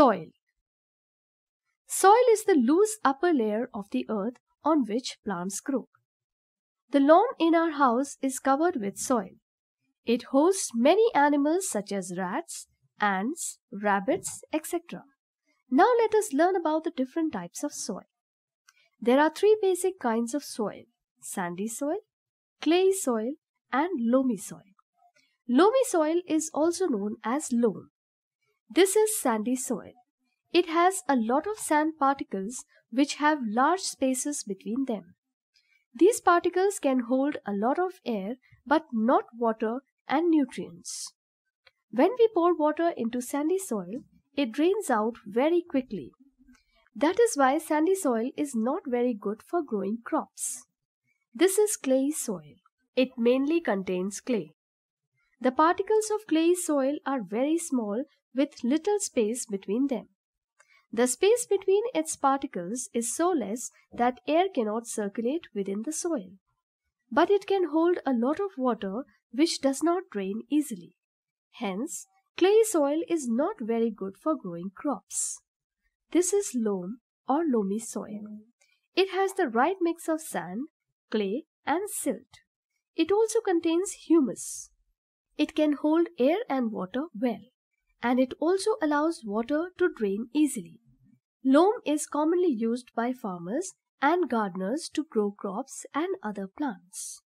Soil Soil is the loose upper layer of the earth on which plants grow. The lawn in our house is covered with soil. It hosts many animals such as rats, ants, rabbits, etc. Now let us learn about the different types of soil. There are three basic kinds of soil sandy soil, clay soil, and loamy soil. Loamy soil is also known as loam. This is sandy soil. It has a lot of sand particles which have large spaces between them. These particles can hold a lot of air but not water and nutrients. When we pour water into sandy soil, it drains out very quickly. That is why sandy soil is not very good for growing crops. This is clay soil. It mainly contains clay. The particles of clay soil are very small with little space between them. The space between its particles is so less that air cannot circulate within the soil. But it can hold a lot of water which does not drain easily. Hence, clay soil is not very good for growing crops. This is loam or loamy soil. It has the right mix of sand, clay and silt. It also contains humus. It can hold air and water well, and it also allows water to drain easily. Loam is commonly used by farmers and gardeners to grow crops and other plants.